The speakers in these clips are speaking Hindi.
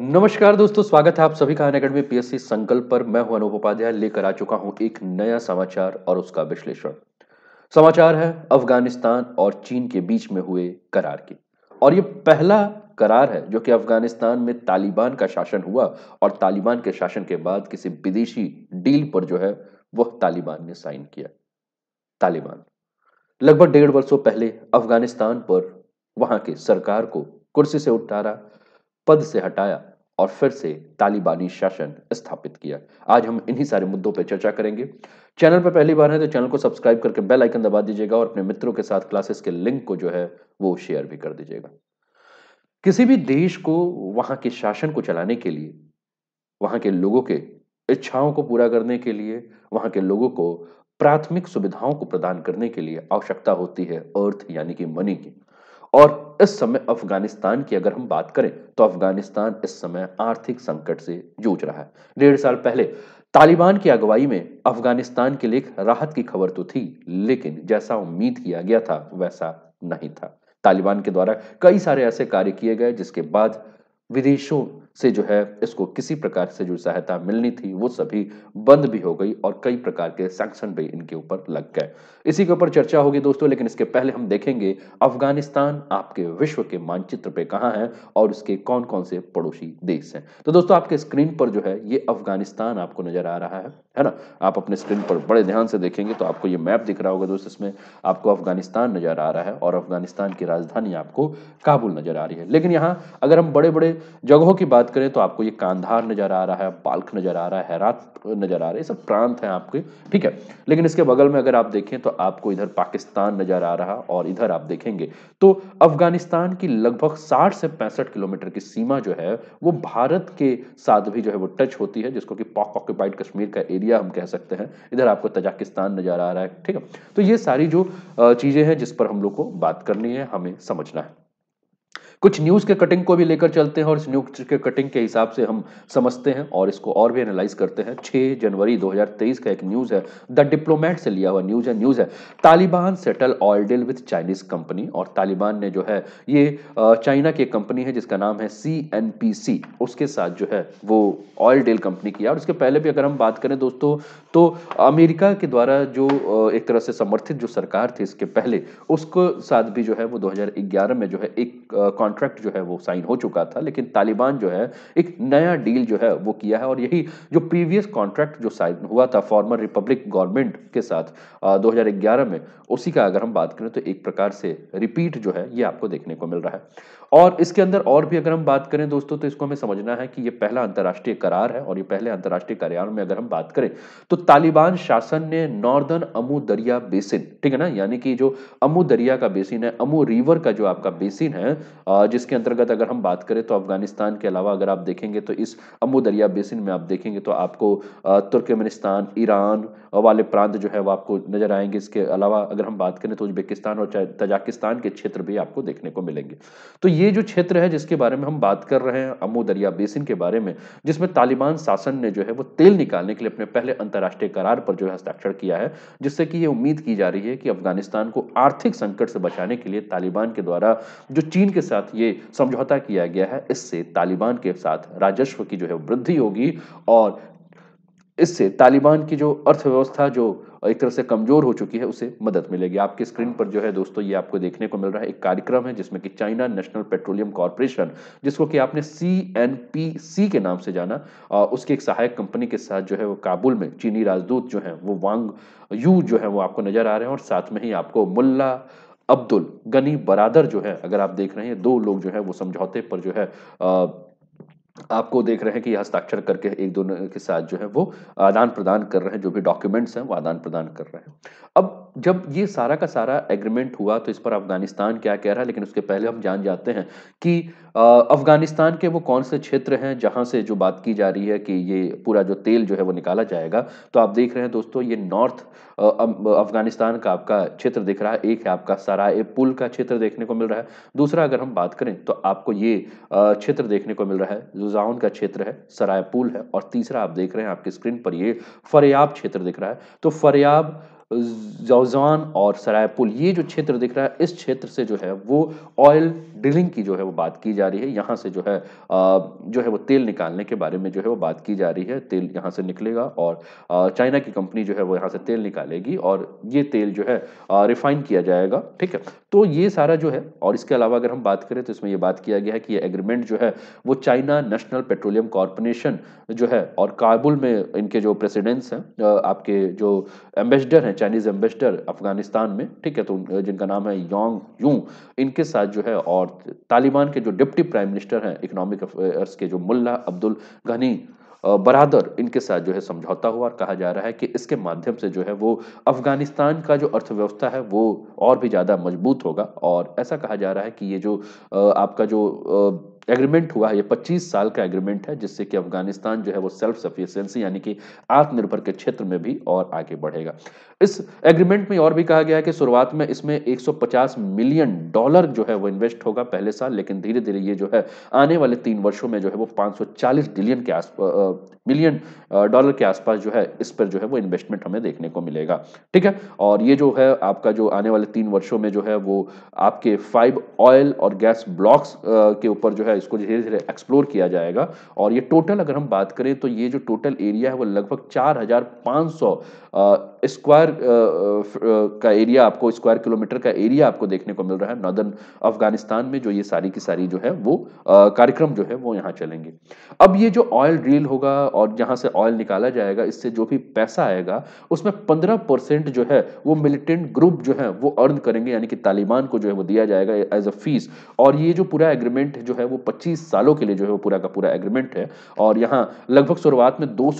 नमस्कार दोस्तों स्वागत है आप सभी का अनकेडमी पीएससी संकल्प पर मैं हूं अनुप उपाध्याय लेकर आ चुका हूं एक नया समाचार और उसका विश्लेषण समाचार है अफगानिस्तान और चीन के बीच में हुए करार के और ये पहला करार है जो कि अफगानिस्तान में तालिबान का शासन हुआ और तालिबान के शासन के बाद किसी विदेशी डील पर जो है वह तालिबान ने साइन किया तालिबान लगभग डेढ़ वर्षों पहले अफगानिस्तान पर वहां के सरकार को कुर्सी से उतारा पद से हटाया और फिर से तालिबानी शासन स्थापित किया आज हम इन्हीं सारे मुद्दों पर चर्चा करेंगे चैनल पर पहली बार है तो चैनल को सब्सक्राइब करके बेल आइकन दबा दीजिएगा और अपने मित्रों के साथ क्लासेस के लिंक को जो है वो शेयर भी कर दीजिएगा किसी भी देश को वहां के शासन को चलाने के लिए वहां के लोगों के इच्छाओं को पूरा करने के लिए वहां के लोगों को प्राथमिक सुविधाओं को प्रदान करने के लिए आवश्यकता होती है अर्थ यानी कि मनी की और इस समय अफगानिस्तान की अगर हम बात करें तो अफगानिस्तान इस समय आर्थिक संकट से जूझ रहा है डेढ़ साल पहले तालिबान की अगुवाई में अफगानिस्तान के लिए राहत की खबर तो थी लेकिन जैसा उम्मीद किया गया था वैसा नहीं था तालिबान के द्वारा कई सारे ऐसे कार्य किए गए जिसके बाद विदेशों से जो है इसको किसी प्रकार से जो सहायता मिलनी थी वो सभी बंद भी हो गई और कई प्रकार के सैंक्शन भी इनके ऊपर लग गए इसी के ऊपर चर्चा होगी दोस्तों लेकिन इसके पहले हम देखेंगे अफगानिस्तान आपके विश्व के मानचित्र पे कहाँ है और इसके कौन कौन से पड़ोसी देश हैं तो दोस्तों आपके स्क्रीन पर जो है ये अफगानिस्तान आपको नजर आ रहा है है ना आप अपने स्क्रीन पर बड़े ध्यान से देखेंगे तो आपको ये मैप दिख रहा होगा दोस्तों इसमें आपको अफगानिस्तान नजर आ रहा है और अफगानिस्तान की राजधानी आपको काबुल नजर आ रही है लेकिन यहाँ अगर हम बड़े बड़े जगहों की बात बात करें तो आपको ये कांधार नजर आ रहा है पाल्ख नजर आ रहा है हैरात नजर आ रहा है ये सब प्रांत हैं आपके ठीक है लेकिन इसके बगल में अगर आप देखें तो आपको इधर पाकिस्तान नजर आ रहा और इधर आप देखेंगे तो अफगानिस्तान की लगभग साठ से पैंसठ किलोमीटर की सीमा जो है वो भारत के साथ भी जो है वो टच होती है जिसको कि पॉक ऑक्यूपाइड कश्मीर का एरिया हम कह सकते हैं इधर आपको तजाकिस्तान नजर आ रहा है ठीक है तो ये सारी जो चीजें हैं जिस पर हम लोग को बात करनी है हमें समझना है कुछ न्यूज के कटिंग को भी लेकर चलते हैं और इस न्यूज के कटिंग के हिसाब से हम समझते हैं और इसको और भी एनालाइज करते हैं 6 जनवरी 2023 का एक न्यूज है द डिप्लोमेट से लिया हुआ न्यूज है न्यूज है Taliban settle oil deal with Chinese company और तालिबान ने जो है ये चाइना की कंपनी है जिसका नाम है सी उसके साथ जो है वो ऑयल डील कंपनी किया और इसके पहले भी अगर हम बात करें दोस्तों तो अमेरिका के द्वारा जो एक तरह से समर्थित जो सरकार थी इसके पहले उसको साथ भी जो है वो 2011 में जो है एक कॉन्ट्रैक्ट जो है वो साइन हो चुका था लेकिन तालिबान जो है एक नया डील जो है वो किया है और यही जो प्रीवियस कॉन्ट्रैक्ट जो साइन हुआ था फॉर्मर रिपब्लिक गवर्नमेंट के साथ दो में उसी का अगर हम बात करें तो एक प्रकार से रिपीट जो है ये आपको देखने को मिल रहा है और इसके अंदर और भी अगर हम बात करें दोस्तों तो इसको हमें समझना है कि ये पहला अंतर्राष्ट्रीय करार है और ये पहले अंतर्राष्ट्रीय करार में अगर हम बात करें तो तालिबान शासन ने नॉर्दर्न अमू दरिया बेसिन ठीक है ना यानी कि जो अमू दरिया का बेसिन है अमू रिवर का जो आपका बेसिन है जिसके अंतर्गत अगर हम बात करें तो अफगानिस्तान के अलावा अगर आप देखेंगे तो इस अमू दरिया बेसिन में आप देखेंगे तो आपको तुर्कमेनिस्तान ईरान वाले प्रांत जो है वो आपको नजर आएंगे इसके अलावा अगर हम बात करें तो उज्बेकिस्तान और तजाकिस्तान के क्षेत्र भी आपको देखने को मिलेंगे तो ये जो क्षेत्र है जिसके बारे में हम बात कर रहे हैं अमो दरिया बेसिन के बारे में जिसमें तालिबान शासन ने जो है वो तेल निकालने के लिए अपने पहले अंतर्राष्ट्रीय करार पर जो है हस्ताक्षर किया है जिससे कि ये उम्मीद की जा रही है कि अफगानिस्तान को आर्थिक संकट से बचाने के लिए तालिबान के द्वारा जो चीन के साथ ये समझौता किया गया है इससे तालिबान के साथ राजस्व की जो है वृद्धि होगी और इससे तालिबान की जो अर्थव्यवस्था जो और एक तरह से कमजोर हो चुकी है उसे मदद मिलेगी आपके स्क्रीन पर जो है दोस्तों ये आपको देखने को मिल रहा है एक कार्यक्रम है जिसमें कि चाइना नेशनल पेट्रोलियम कॉरपोरेशन जिसको कि आपने सी एन पी सी के नाम से जाना और उसकी एक सहायक कंपनी के साथ जो है वो काबुल में चीनी राजदूत जो है वो वांग यू जो है वो आपको नजर आ रहे हैं और साथ में ही आपको मुल्ला अब्दुल गनी बरादर जो है अगर आप देख रहे हैं दो लोग जो है वो समझौते पर जो है आ, आपको देख रहे हैं कि हस्ताक्षर करके एक दोनों के साथ जो है वो आदान प्रदान कर रहे हैं जो भी डॉक्यूमेंट्स हैं वो आदान प्रदान कर रहे हैं अब जब ये सारा का सारा एग्रीमेंट हुआ तो इस पर अफगानिस्तान क्या कह रहा है लेकिन उसके पहले हम जान जाते हैं कि अफगानिस्तान के वो कौन से क्षेत्र हैं जहां से जो बात की जा रही है कि ये पूरा जो तेल जो है वो निकाला जाएगा तो आप देख रहे हैं दोस्तों ये नॉर्थ अफगानिस्तान का आपका क्षेत्र दिख रहा है एक है आपका सराय पुल का क्षेत्र देखने को मिल रहा है दूसरा अगर हम बात करें तो आपको ये क्षेत्र देखने को मिल रहा है जुजाउन का क्षेत्र है सराय पुल है और तीसरा आप देख रहे हैं आपकी स्क्रीन पर ये फरियाब क्षेत्र दिख रहा है तो फरियाब जौजान और सरायपुल ये जो क्षेत्र दिख रहा है इस क्षेत्र से जो है वो ऑयल ड्रिलिंग की जो है वो बात की जा रही है यहाँ से जो है जो है वो तेल निकालने के बारे में जो है वो बात की जा रही है तेल यहाँ से निकलेगा और चाइना की कंपनी जो है वो यहाँ से तेल निकालेगी और ये तेल जो है रिफाइन किया जाएगा ठीक है तो ये सारा जो है और इसके अलावा अगर हम बात करें तो इसमें ये बात किया गया है कि ये एग्रीमेंट जो है वो चाइना नेशनल पेट्रोलियम कॉरपोरेशन जो है और काबुल में इनके जो प्रेसिडेंट्स हैं आपके जो एम्बेसडर हैं चाइनीज़ एम्बेसडर अफगानिस्तान में ठीक है तो जिनका नाम है योंग यू इनके साथ जो है और तालिबान के जो डिप्टी प्राइम मिनिस्टर हैं इकोनॉमिक अफेयर्स के जो मुल्ला अब्दुल गनी बरादर इनके साथ जो है समझौता हुआ और कहा जा रहा है कि इसके माध्यम से जो है वो अफगानिस्तान का जो अर्थव्यवस्था है वो और भी ज़्यादा मजबूत होगा और ऐसा कहा जा रहा है कि ये जो आपका जो एग्रीमेंट हुआ है ये 25 साल का एग्रीमेंट है जिससे कि अफगानिस्तान जो है वो सेल्फ सफिशियंसी यानी कि आत्मनिर्भर के क्षेत्र में भी और आगे बढ़ेगा इस एग्रीमेंट में और भी कहा गया है कि शुरुआत में इसमें 150 मिलियन डॉलर जो है वो इन्वेस्ट होगा पहले साल लेकिन धीरे धीरे ये जो है आने वाले तीन वर्षों में जो है वो 540 बिलियन के आसपास मिलियन डॉलर के आसपास जो है इस पर जो है वो इन्वेस्टमेंट हमें देखने को मिलेगा ठीक है और ये जो है आपका जो आने वाले तीन वर्षों में जो है वो आपके फाइव ऑयल और गैस ब्लॉक्स के ऊपर जो है इसको धीरे धीरे एक्सप्लोर किया जाएगा और ये टोटल अगर हम बात करें तो ये जो टोटल एरिया है वो लगभग चार square square uh, uh, uh, का एरिया आपको स्क्वायर किलोमीटर का एरिया आपको देखने को मिल रहा है नॉर्दर्न अफगानिस्तान में जो ये सारी की सारी जो है वो कार्यक्रम जो है वो यहाँ चलेंगे अब ये जो ऑयल ड्रिल होगा और जहाँ से ऑयल निकाला जाएगा इससे जो भी पैसा आएगा उसमें पंद्रह जो है वो मिलिटेंट ग्रुप जो है वो अर्न करेंगे यानी कि तालिबान को जो है वो दिया जाएगा एज अ फीस और ये जो पूरा एग्रीमेंट जो है वो पच्चीस सालों के लिए जो है वो पूरा का पूरा एग्रीमेंट है और यहाँ लगभग शुरुआत में दो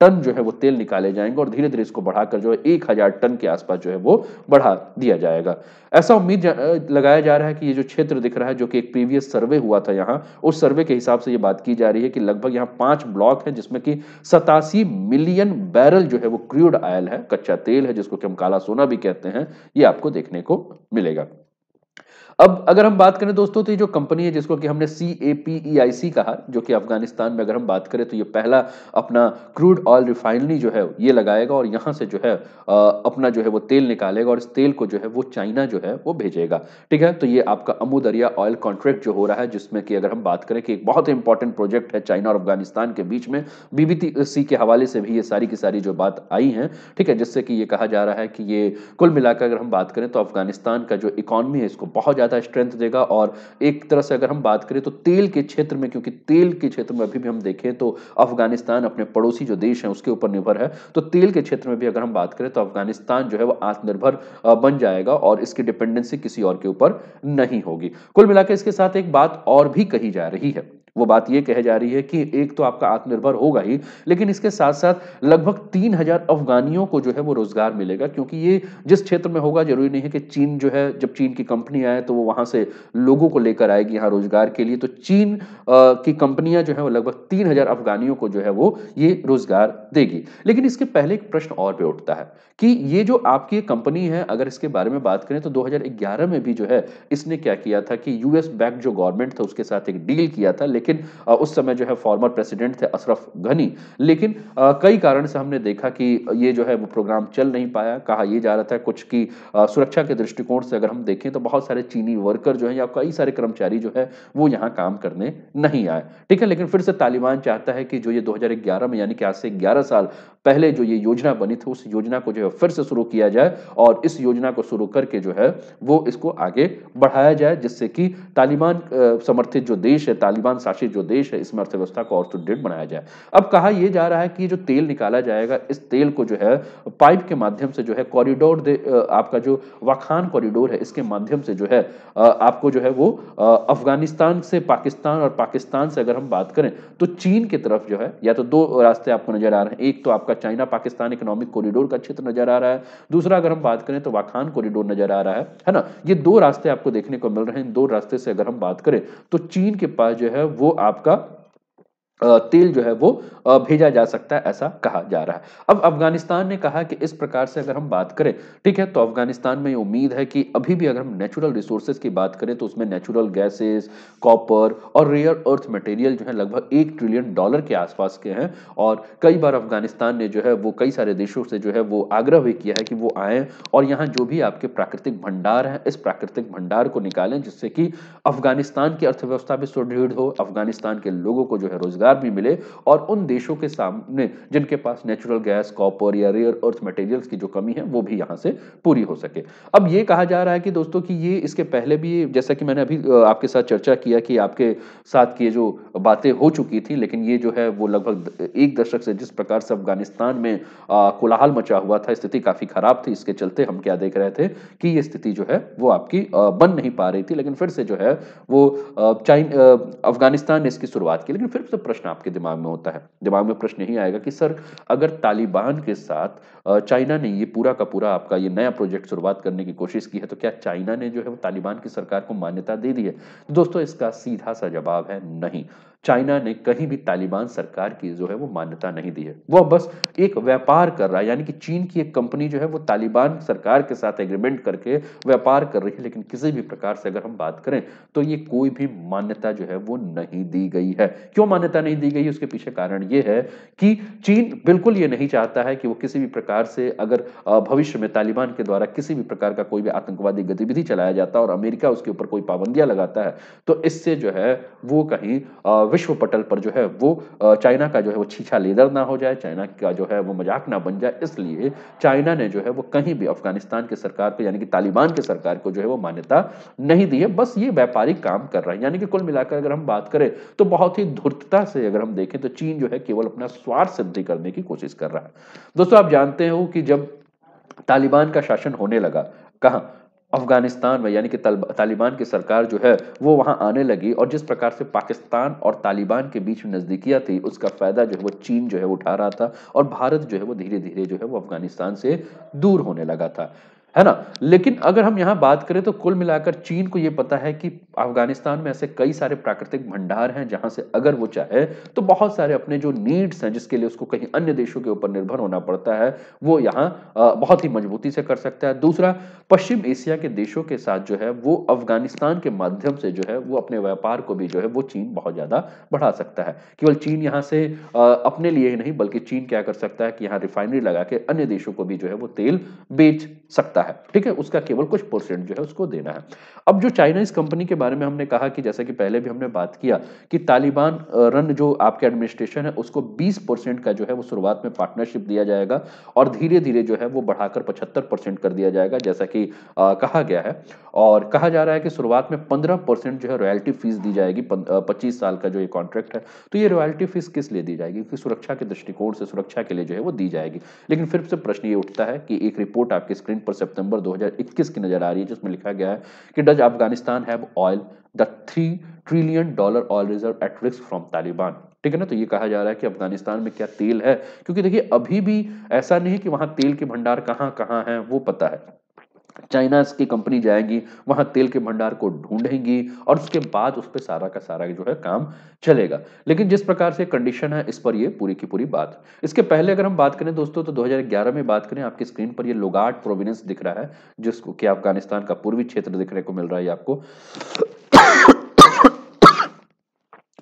टन जो है वो तेल निकाले जाएंगे और धीरे धीरे इसको बढ़ाकर जो है एक हजार टन के आसपास जो है वो बढ़ा दिया जाएगा ऐसा उम्मीद लगाया जा रहा है कि ये जो क्षेत्र दिख रहा है जो कि एक प्रीवियस सर्वे हुआ था यहाँ उस सर्वे के हिसाब से ये बात की जा रही है कि लगभग यहाँ पांच ब्लॉक है जिसमें कि सतासी मिलियन बैरल जो है वो क्रूड ऑयल है कच्चा तेल है जिसको कि हम काला सोना भी कहते हैं ये आपको देखने को मिलेगा अब अगर हम बात करें दोस्तों तो ये जो कंपनी है जिसको कि हमने सी ए पी ई आई सी कहा जो कि अफगानिस्तान में अगर हम बात करें तो ये पहला अपना क्रूड ऑयल रिफाइनरी जो है ये लगाएगा और यहाँ से जो है अपना जो है वो तेल निकालेगा और इस तेल को जो है वो चाइना जो है वो भेजेगा ठीक है तो ये आपका अमूदरिया ऑयल कॉन्ट्रैक्ट जो हो रहा है जिसमें कि अगर हम बात करें कि एक बहुत ही इंपॉर्टेंट प्रोजेक्ट है चाइना और अफगानिस्तान के बीच में बीबीसी के हवाले से भी ये सारी की सारी जो बात आई है ठीक है जिससे कि ये कहा जा रहा है कि ये कुल मिलाकर अगर हम बात करें तो अफगानिस्तान का जो इकॉनमी है इसको बहुत ज़्यादा स्ट्रेंथ देगा और एक तरह से अगर हम बात करें तो तेल के क्षेत्र में क्योंकि तेल के क्षेत्र में अभी भी हम देखें तो अफगानिस्तान अपने पड़ोसी जो देश है उसके ऊपर निर्भर है तो तेल के क्षेत्र में भी अगर हम बात करें तो अफगानिस्तान जो है वो आत्मनिर्भर बन जाएगा और इसकी डिपेंडेंसी किसी और के ऊपर नहीं होगी कुल मिलाकर इसके साथ एक बात और भी कही जा रही है वो बात ये कह जा रही है कि एक तो आपका आत्मनिर्भर होगा ही लेकिन इसके साथ साथ लगभग तीन हजार अफगानियों को जो है वो रोजगार मिलेगा क्योंकि ये जिस क्षेत्र में होगा जरूरी नहीं है कि चीन जो है जब चीन की कंपनी आए तो वो वहां से लोगों को लेकर आएगी यहाँ रोजगार के लिए तो चीन की कंपनियां जो है वो लगभग तीन हजार अफगानियों को जो है वो ये रोजगार देगी लेकिन इसके पहले एक प्रश्न और भी उठता है कि ये जो आपकी कंपनी है अगर इसके बारे में बात करें तो 2011 में भी जो है इसने क्या किया था कि यूएस बैक जो गवर्नमेंट था उसके साथ एक डील किया था लेकिन उस समय जो है फॉर्मर प्रेसिडेंट थे अशरफ घनी लेकिन कई कारण से हमने देखा कि ये जो है वो प्रोग्राम चल नहीं पाया कहा यह जा रहा था कुछ की सुरक्षा के दृष्टिकोण से अगर हम देखें तो बहुत सारे चीनी वर्कर जो है या कई सारे कर्मचारी जो है वो यहाँ काम करने नहीं आए ठीक है लेकिन फिर से तालिबान चाहता है कि जो ये 2011 में यानी कि आज से 11 साल पहले जो ये योजना बनी थी उस योजना को जो है फिर से शुरू किया जाए और इस योजना को शुरू करके जो है वो इसको आगे बढ़ाया जाए जिससे कि तालिबान समर्थित जो देश है तालिबान शासित जो देश है इसमें अर्थव्यवस्था को और सुदृढ़ बनाया जाए अब कहा यह जा रहा है कि जो तेल निकाला जाएगा इस तेल को जो है पाइप के माध्यम से जो है कॉरिडोर आपका जो वाखान कॉरिडोर है इसके माध्यम से जो है आपको जो है वो अफगानिस्तान से पाकिस्तान और पाकिस्तान से अगर हम बात करें तो चीन की तरफ जो है या तो दो रास्ते आपको नजर आ रहे हैं एक तो आपका आपका चाइना पाकिस्तान इकोनॉमिक कॉरिडोर का क्षेत्र नजर आ रहा है दूसरा अगर हम बात करें तो वाखान कॉरिडोर नजर आ रहा है है ना ये दो रास्ते आपको देखने को मिल रहे हैं इन दो रास्ते से अगर हम बात करें तो चीन के पास जो है वो आपका तेल जो है वो भेजा जा सकता है ऐसा कहा जा रहा है अब अफगानिस्तान ने कहा कि इस प्रकार से अगर हम बात करें ठीक है तो अफगानिस्तान में उम्मीद है कि अभी भी अगर हम नेचुरल रिसोर्सेज की बात करें तो उसमें नेचुरल गैसेस कॉपर और रेयर अर्थ मटेरियल जो है लगभग एक ट्रिलियन डॉलर के आसपास के हैं और कई बार अफगानिस्तान ने जो है वो कई सारे देशों से जो है वो आग्रह भी किया है कि वो आए और यहाँ जो भी आपके प्राकृतिक भंडार हैं इस प्राकृतिक भंडार को निकालें जिससे कि अफगानिस्तान की अर्थव्यवस्था भी सुदृढ़ हो अफगानिस्तान के लोगों को जो है रोजगार अधिकार भी मिले और उन देशों के सामने जिनके पास नेचुरल गैस कॉपर या रेयर अर्थ मटेरियल्स की जो कमी है वो भी यहाँ से पूरी हो सके अब ये कहा जा रहा है कि दोस्तों कि ये इसके पहले भी जैसा कि मैंने अभी आपके साथ चर्चा किया कि आपके साथ की जो बातें हो चुकी थी लेकिन ये जो है वो लगभग एक दशक से जिस प्रकार से अफगानिस्तान में कोलाहल मचा हुआ था स्थिति काफी खराब थी इसके चलते हम क्या देख रहे थे कि ये स्थिति जो है वो आपकी बन नहीं पा रही थी लेकिन फिर से जो है वो चाइन अफगानिस्तान ने इसकी शुरुआत की लेकिन फिर से प्रश्न आपके दिमाग में होता है दिमाग में प्रश्न यही आएगा कि सर अगर तालिबान के साथ चाइना ने ये पूरा का पूरा आपका ये नया प्रोजेक्ट शुरुआत करने की कोशिश की है तो क्या चाइना ने जो है वो तालिबान की सरकार को मान्यता दे दी है तो दोस्तों इसका सीधा सा जवाब है नहीं चाइना ने कहीं भी तालिबान सरकार की जो है वो मान्यता नहीं दी है वह बस एक व्यापार कर रहा है यानी कि चीन की एक कंपनी जो है वो तालिबान सरकार के साथ एग्रीमेंट करके व्यापार कर रही है लेकिन किसी भी प्रकार से अगर हम बात करें तो ये कोई भी मान्यता जो है वो नहीं दी गई है क्यों मान्यता नहीं दी गई उसके पीछे कारण ये है कि चीन बिल्कुल ये नहीं चाहता है कि वो किसी भी प्रकार से अगर भविष्य में तालिबान के द्वारा किसी भी प्रकार का कोई भी आतंकवादी गतिविधि चलाया जाता है और अमेरिका उसके ऊपर कोई पाबंदियां लगाता है तो इससे जो है वो कहीं विश्व पटल पर जो है वो चाइना का जो है वो छीछा लेदर ना हो जाए चाइना का जो है वो मजाक ना बन जाए इसलिए चाइना ने जो है वो कहीं भी अफगानिस्तान के सरकार को यानी कि तालिबान के सरकार को जो है वो मान्यता नहीं दी है बस ये व्यापारिक काम कर रहा है यानी कि कुल मिलाकर अगर हम बात करें तो बहुत ही धूर्तता से अगर हम देखें तो चीन जो है केवल अपना स्वार्थ सिद्धि करने की कोशिश कर रहा है दोस्तों आप जानते हो कि जब तालिबान का शासन होने लगा कहा अफगानिस्तान में यानी कि तालिबान की सरकार जो है वो वहाँ आने लगी और जिस प्रकार से पाकिस्तान और तालिबान के बीच में नज़दीकियाँ थी उसका फ़ायदा जो है वो चीन जो है उठा रहा था और भारत जो है वो धीरे धीरे जो है वो अफगानिस्तान से दूर होने लगा था है ना लेकिन अगर हम यहाँ बात करें तो कुल मिलाकर चीन को ये पता है कि अफगानिस्तान में ऐसे कई सारे प्राकृतिक भंडार हैं जहां से अगर वो चाहे तो बहुत सारे अपने जो नीड्स हैं जिसके लिए उसको कहीं अन्य देशों के ऊपर निर्भर होना पड़ता है वो यहाँ बहुत ही मजबूती से कर सकता है दूसरा पश्चिम एशिया के देशों के साथ जो है वो अफगानिस्तान के माध्यम से जो है वो अपने व्यापार को भी जो है वो चीन बहुत ज्यादा बढ़ा सकता है केवल चीन यहाँ से अपने लिए ही नहीं बल्कि चीन क्या कर सकता है कि यहाँ रिफाइनरी लगा के अन्य देशों को भी जो है वो तेल बेच सकता है ठीक है उसका केवल कुछ परसेंट जो है उसको देना है अब जो चाइनाइज कंपनी के बारे में हमने कहा कि जैसा कि पहले भी हमने बात किया कि तालिबान रन जो आपके एडमिनिस्ट्रेशन है उसको 20 परसेंट का जो है वो शुरुआत में पार्टनरशिप दिया जाएगा और धीरे धीरे जो है वो बढ़ाकर पचहत्तर परसेंट कर दिया जाएगा जैसा कि आ, कहा गया है और कहा जा रहा है कि शुरुआत में पंद्रह जो है रॉयल्टी फीस दी जाएगी पच्चीस साल का जो ये कॉन्ट्रैक्ट है तो ये रॉयल्टी फीस किस लिए दी जाएगी क्योंकि सुरक्षा के दृष्टिकोण से सुरक्षा के लिए जो है वो दी जाएगी लेकिन फिर से प्रश्न ये उठता है कि एक रिपोर्ट आपकी स्क्रीन पर सितंबर 2021 की नजर आ रही है जिसमें लिखा गया है कि does Afghanistan have oil the three trillion dollar oil reserve at risk from Taliban ठीक है ना तो ये कहा जा रहा है कि अफगानिस्तान में क्या तेल है क्योंकि देखिए अभी भी ऐसा नहीं है कि वहां तेल के भंडार कहाँ कहाँ हैं वो पता है चाइना की कंपनी जाएगी वहां तेल के भंडार को ढूंढेंगी और उसके बाद उस पर सारा का सारा जो है काम चलेगा लेकिन जिस प्रकार से कंडीशन है इस पर ये पूरी की पूरी बात इसके पहले अगर हम बात करें दोस्तों तो 2011 में बात करें आपकी स्क्रीन पर ये लोगाट प्रोविनेंस दिख रहा है जिसको कि अफगानिस्तान का पूर्वी क्षेत्र दिखने को मिल रहा है आपको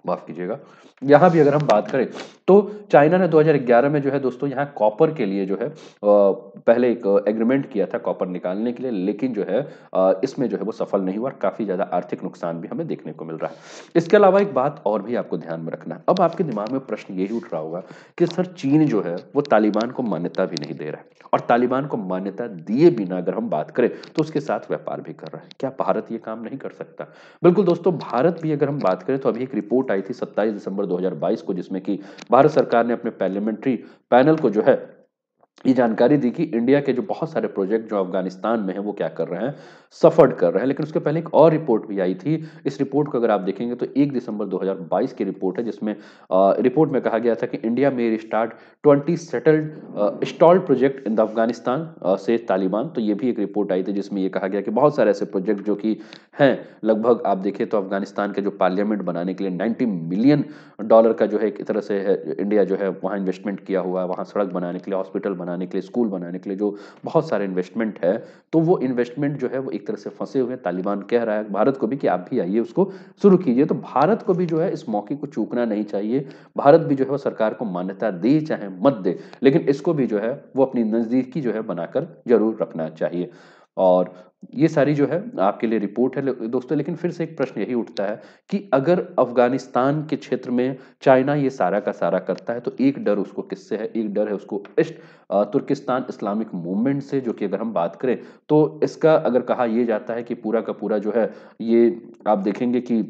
माफ कीजिएगा यहाँ भी अगर हम बात करें तो चाइना ने 2011 में जो है दोस्तों यहाँ कॉपर के लिए जो है पहले एक एग्रीमेंट किया था कॉपर निकालने के लिए लेकिन जो है इसमें जो है वो सफल नहीं हुआ और काफी ज्यादा आर्थिक नुकसान भी हमें देखने को मिल रहा है इसके अलावा एक बात और भी आपको ध्यान में रखना है अब आपके दिमाग में प्रश्न यही उठ रहा होगा कि सर चीन जो है वो तालिबान को मान्यता भी नहीं दे रहा है और तालिबान को मान्यता दिए बिना अगर हम बात करें तो उसके साथ व्यापार भी कर रहा है क्या भारत ये काम नहीं कर सकता बिल्कुल दोस्तों भारत भी अगर हम बात करें तो अभी एक रिपोर्ट आई थी 27 दिसंबर 2022 को जिसमें कि भारत सरकार ने अपने पार्लियामेंट्री पैनल को जो है ये जानकारी दी कि इंडिया के जो बहुत सारे प्रोजेक्ट जो अफगानिस्तान में है वो क्या कर रहे हैं सफर्ड कर रहे हैं लेकिन उसके पहले एक और रिपोर्ट भी आई थी इस रिपोर्ट को अगर आप देखेंगे तो 1 दिसंबर 2022 की रिपोर्ट है जिसमें रिपोर्ट में कहा गया था कि इंडिया में restart 20 settled stall project in the Afghanistan से तालिबान तो ये भी एक रिपोर्ट आई थी जिसमें यह कहा गया कि बहुत सारे ऐसे प्रोजेक्ट जो कि हैं लगभग आप देखें तो अफगानिस्तान के जो पार्लियामेंट बनाने के लिए नाइन्टी मिलियन डॉलर का जो है एक तरह से इंडिया जो है वहाँ इन्वेस्टमेंट किया हुआ है वहाँ सड़क बनाने के लिए हॉस्पिटल बनाने के लिए स्कूल बनाने के लिए जो बहुत सारे इन्वेस्टमेंट है तो वो इन्वेस्टमेंट जो है वो एक तरह से फंसे हुए हैं तालिबान कह रहा है भारत को भी कि आप भी आइए उसको शुरू कीजिए तो भारत को भी जो है इस मौके को चूकना नहीं चाहिए भारत भी जो है वो सरकार को मान्यता दे चाहे मत दे लेकिन इसको भी जो है वो अपनी नज़दीकी जो है बनाकर जरूर रखना चाहिए और ये सारी जो है आपके लिए रिपोर्ट है दोस्तों लेकिन फिर से एक प्रश्न यही उठता है कि अगर अफगानिस्तान के क्षेत्र में चाइना ये सारा का सारा करता है तो एक डर उसको किससे है एक डर है उसको ईस्ट तुर्किस्तान इस्लामिक मूवमेंट से जो कि अगर हम बात करें तो इसका अगर कहा यह जाता है कि पूरा का पूरा जो है ये आप देखेंगे कि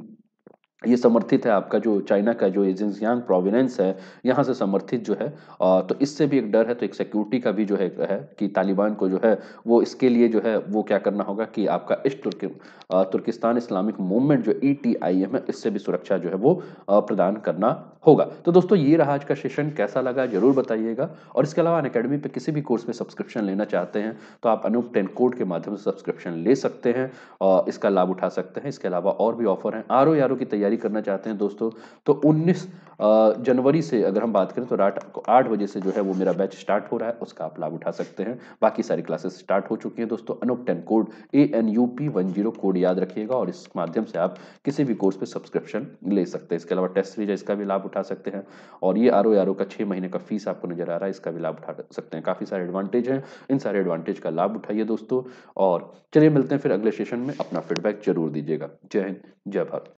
ये समर्थित है आपका जो चाइना का जो एजेंसियांग प्रोविनेंस है यहाँ से समर्थित जो है तो इससे भी एक डर है तो एक सिक्योरिटी का भी जो है है कि तालिबान को जो है वो इसके लिए जो है वो क्या करना होगा कि आपका इस तुर्क तुर्किस्तान इस्लामिक मूवमेंट जो ई टी आई एम है इससे भी सुरक्षा जो है वो प्रदान करना होगा तो दोस्तों ये रहा आज का सेशन कैसा लगा जरूर बताइएगा और इसके अलावा अकेडमी पर किसी भी कोर्स में सब्सक्रिप्शन लेना चाहते हैं तो आप अनूप टेन कोड के माध्यम से सब्सक्रिप्शन ले सकते हैं और इसका लाभ उठा सकते हैं इसके अलावा और भी ऑफर हैं आर ओ की तैयारी करना चाहते हैं दोस्तों तो उन्नीस जनवरी से अगर हम बात करें तो रात को आठ बजे से जो है वो मेरा बैच स्टार्ट हो रहा है उसका आप लाभ उठा सकते हैं बाकी सारी क्लासेस स्टार्ट हो चुकी हैं दोस्तों Anoop ten code A N U P one zero code याद रखिएगा और इस माध्यम से आप किसी भी कोर्स पर सब्सक्रिप्शन ले सकते हैं इसके अलावा टेस्ट सीरीज इसका भी लाभ उठा सकते हैं और ये आर ओ का छः महीने का फीस आपको नजर आ रहा है इसका भी लाभ उठा सकते हैं काफ़ी सारे एडवांटेज हैं इन सारे एडवांटेज का लाभ उठाइए दोस्तों और चलिए मिलते हैं फिर अगले सेशन में अपना फीडबैक जरूर दीजिएगा जय हिंद जय भारत